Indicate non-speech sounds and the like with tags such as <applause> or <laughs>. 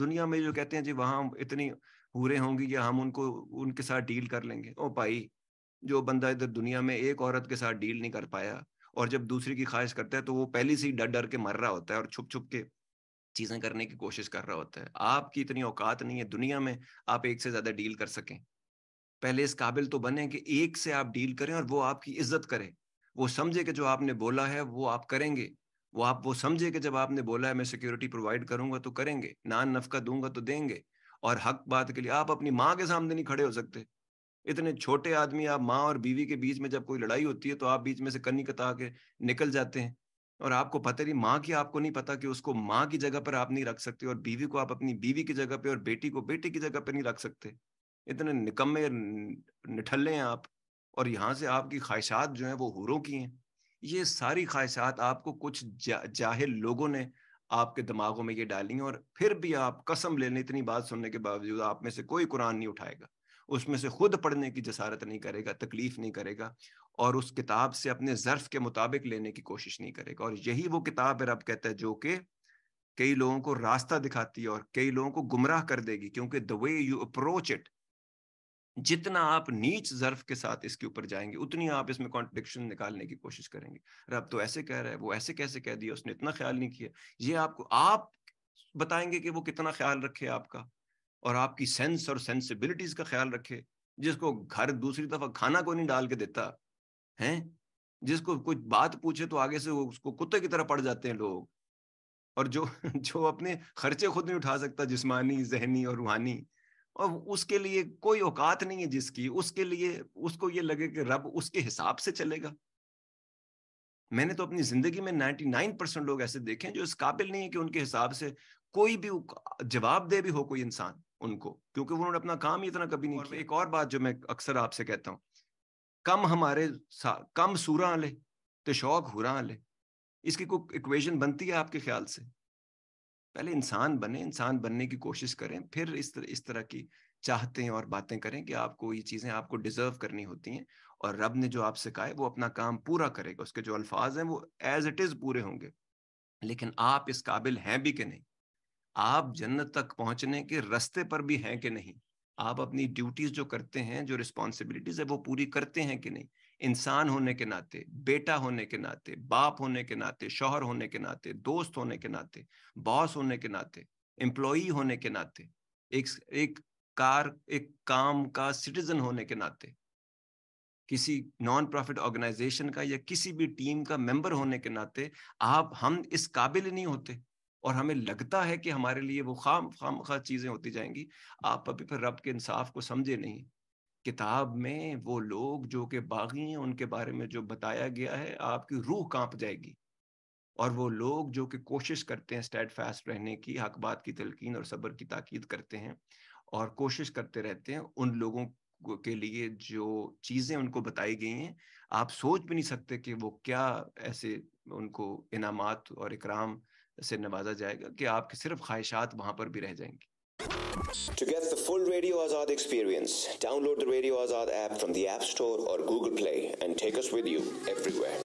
दुनिया में जो कहते हैं जी वहां इतनी हूरें होंगी या हम उनको उनके साथ डील कर लेंगे ओ भाई जो बंदा इधर दुनिया में एक औरत के साथ डील नहीं कर पाया और जब दूसरी की ख्वाहिश करता है तो वो पहली से ही डर डर के मर रहा होता है और छुप छुप के चीजें करने की कोशिश कर रहा होता है आपकी इतनी औकात नहीं है दुनिया में आप एक से ज्यादा डील कर सकें पहले इस काबिल तो बने कि एक से आप डील करें और वो आपकी इज्जत करें वो समझे कि जो आपने बोला है वो आप करेंगे वो आप वो समझे कि जब आपने बोला है मैं सिक्योरिटी प्रोवाइड करूंगा तो करेंगे नान नफका दूंगा तो देंगे और हक बात के लिए आप अपनी माँ के सामने नहीं खड़े हो सकते इतने छोटे आदमी आप माँ और बीवी के बीच में जब कोई लड़ाई होती है तो आप बीच में से कन्नी कता के निकल जाते हैं और आपको पता नहीं माँ की आपको नहीं पता कि उसको माँ की जगह पर आप नहीं रख सकते और बीवी को आप अपनी बीवी की जगह पे और बेटी को बेटी की जगह पे नहीं रख सकते इतने निकम्मे निठल्ले हैं आप और यहाँ से आपकी ख्वाहिशात जो है वो हुरों की हैं ये सारी ख्वाहिशात आपको कुछ जा, जाहिल लोगों ने आपके दिमागों में ये डाली और फिर भी आप कसम लेने इतनी बात सुनने के बावजूद आप में से कोई कुरान नहीं उठाएगा उसमें से खुद पढ़ने की जसारत नहीं करेगा तकलीफ नहीं करेगा और उस किताब से अपने ज़र्फ के मुताबिक लेने की कोशिश नहीं करेगा और यही वो किताब है रब कहता है जो कि कई लोगों को रास्ता दिखाती है और कई लोगों को गुमराह कर देगी क्योंकि the way you approach it जितना आप नीच जर्फ के साथ इसके ऊपर जाएंगे उतनी आप इसमें कॉन्ट्रडिक्शन निकालने की कोशिश करेंगे रब तो ऐसे कह रहा है वो ऐसे कैसे कह दिया उसने इतना ख्याल नहीं किया ये आपको आप बताएंगे कि वो कितना ख्याल रखे आपका और आपकी सेंस और सेंसिबिलिटीज का ख्याल रखे जिसको घर दूसरी दफा खाना को नहीं डाल के देता है जिसको कोई बात पूछे तो आगे से वो उसको कुत्ते की तरह पड़ जाते हैं लोग और जो <laughs> जो अपने खर्चे खुद नहीं उठा सकता जिसमानी जहनी और रूहानी और उसके लिए कोई औकात नहीं है जिसकी उसके लिए उसको ये लगे कि रब उसके हिसाब से चलेगा मैंने तो अपनी जिंदगी में 99 परसेंट लोग ऐसे देखे हैं जो इस काबिल नहीं है कि उनके हिसाब से कोई भी जवाब दे भी हो कोई इंसान उनको क्योंकि उन्होंने अपना काम ही इतना कभी नहीं किया एक और बात जो मैं अक्सर आपसे कहता हूँ कम हमारे कम सूरा ले तो शौक हुरा ले इसकी कोई इक्वेशन बनती है आपके ख्याल से पहले इंसान बने इंसान बनने की कोशिश करें फिर इस तरह इस तरह की चाहते हैं और बातें करें कि आपको ये चीज़ें आपको डिजर्व करनी होती हैं और रब ने जो कहा है वो अपना काम पूरा करेगा उसके जो अल्फाज हैं वो एज इट इज़ पूरे होंगे लेकिन आप इस काबिल हैं भी कि नहीं आप जन्नत तक पहुंचने के रास्ते पर भी हैं कि नहीं आप अपनी ड्यूटीज जो करते हैं जो रिस्पॉन्सिबिलिटीज है वो पूरी करते हैं कि नहीं इंसान होने के नाते बेटा होने के नाते बाप होने के नाते शोहर होने के नाते दोस्त होने के नाते बॉस होने के नाते एम्प्लॉई होने के नाते एक एक कार एक काम का सिटीजन होने के नाते किसी नॉन प्रॉफिट ऑर्गेनाइजेशन का या किसी भी टीम का मेंबर होने के नाते आप हम इस काबिल नहीं होते और हमें लगता है कि हमारे लिए वो खाम खाम खा चीज़ें होती जाएंगी आप अभी फिर रब के इंसाफ को समझे नहीं किताब में वो लोग जो कि बागी हैं उनके बारे में जो बताया गया है आपकी रूह कांप जाएगी और वो लोग जो कि कोशिश करते हैं स्टेट फास्ट रहने की हक बात की तलकिन और सब्र की ताकीद करते हैं और कोशिश करते रहते हैं उन लोगों के लिए जो चीज़ें उनको बताई गई हैं आप सोच भी नहीं सकते कि वो क्या ऐसे उनको इनामात और इकराम से नवाजा जाएगा कि आपकी सिर्फ ख्वाहिशात वहाँ पर भी रह जाएंगी To get the full Radio Azad experience, download the Radio Azad app from the App Store or Google Play and take us with you everywhere.